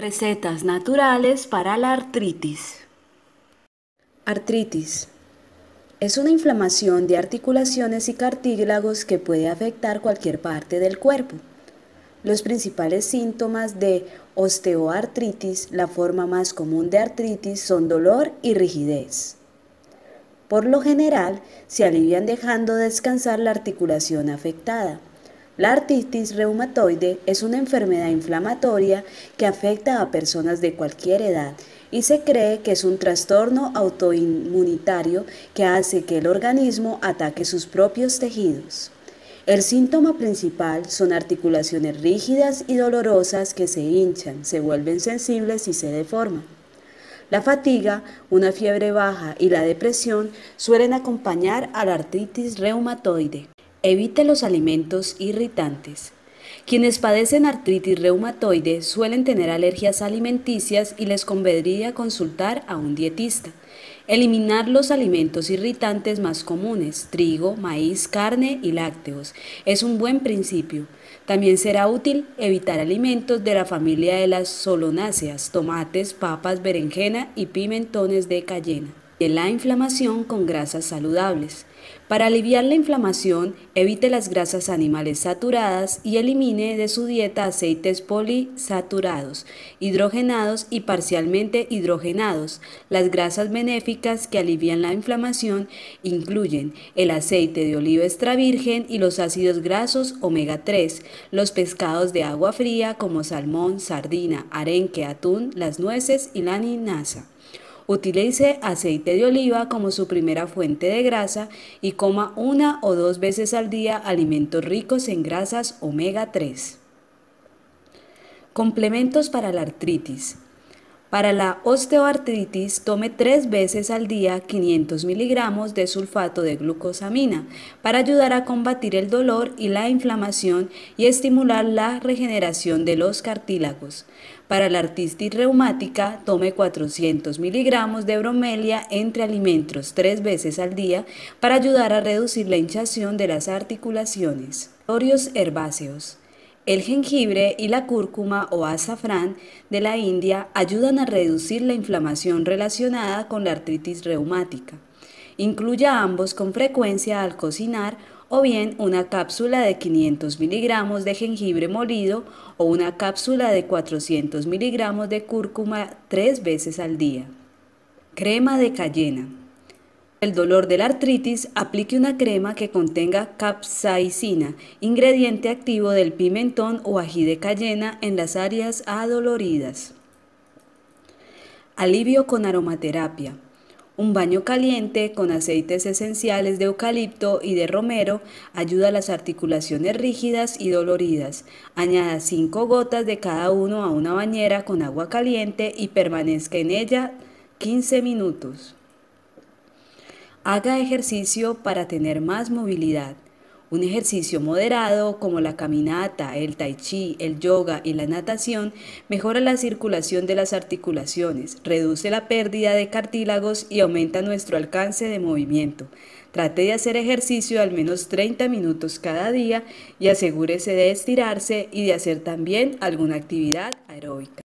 Recetas naturales para la artritis. Artritis. Es una inflamación de articulaciones y cartílagos que puede afectar cualquier parte del cuerpo. Los principales síntomas de osteoartritis, la forma más común de artritis, son dolor y rigidez. Por lo general, se alivian dejando descansar la articulación afectada. La artritis reumatoide es una enfermedad inflamatoria que afecta a personas de cualquier edad y se cree que es un trastorno autoinmunitario que hace que el organismo ataque sus propios tejidos. El síntoma principal son articulaciones rígidas y dolorosas que se hinchan, se vuelven sensibles y se deforman. La fatiga, una fiebre baja y la depresión suelen acompañar a la artritis reumatoide. Evite los alimentos irritantes. Quienes padecen artritis reumatoide suelen tener alergias alimenticias y les convendría consultar a un dietista. Eliminar los alimentos irritantes más comunes, trigo, maíz, carne y lácteos, es un buen principio. También será útil evitar alimentos de la familia de las solonáceas, tomates, papas, berenjena y pimentones de cayena la inflamación con grasas saludables. Para aliviar la inflamación, evite las grasas animales saturadas y elimine de su dieta aceites polisaturados, hidrogenados y parcialmente hidrogenados. Las grasas benéficas que alivian la inflamación incluyen el aceite de oliva extra virgen y los ácidos grasos omega 3, los pescados de agua fría como salmón, sardina, arenque, atún, las nueces y la linaza. Utilice aceite de oliva como su primera fuente de grasa y coma una o dos veces al día alimentos ricos en grasas omega 3. Complementos para la artritis. Para la osteoartritis, tome tres veces al día 500 miligramos de sulfato de glucosamina para ayudar a combatir el dolor y la inflamación y estimular la regeneración de los cartílagos. Para la artritis reumática, tome 400 miligramos de bromelia entre alimentos tres veces al día para ayudar a reducir la hinchazón de las articulaciones. herbáceos. El jengibre y la cúrcuma o azafrán de la India ayudan a reducir la inflamación relacionada con la artritis reumática. Incluya ambos con frecuencia al cocinar o bien una cápsula de 500 miligramos de jengibre molido o una cápsula de 400 miligramos de cúrcuma tres veces al día. Crema de cayena el dolor de la artritis, aplique una crema que contenga capsaicina, ingrediente activo del pimentón o ají de cayena en las áreas adoloridas. Alivio con aromaterapia. Un baño caliente con aceites esenciales de eucalipto y de romero ayuda a las articulaciones rígidas y doloridas. Añada 5 gotas de cada uno a una bañera con agua caliente y permanezca en ella 15 minutos. Haga ejercicio para tener más movilidad. Un ejercicio moderado como la caminata, el tai chi, el yoga y la natación mejora la circulación de las articulaciones, reduce la pérdida de cartílagos y aumenta nuestro alcance de movimiento. Trate de hacer ejercicio al menos 30 minutos cada día y asegúrese de estirarse y de hacer también alguna actividad aeróbica.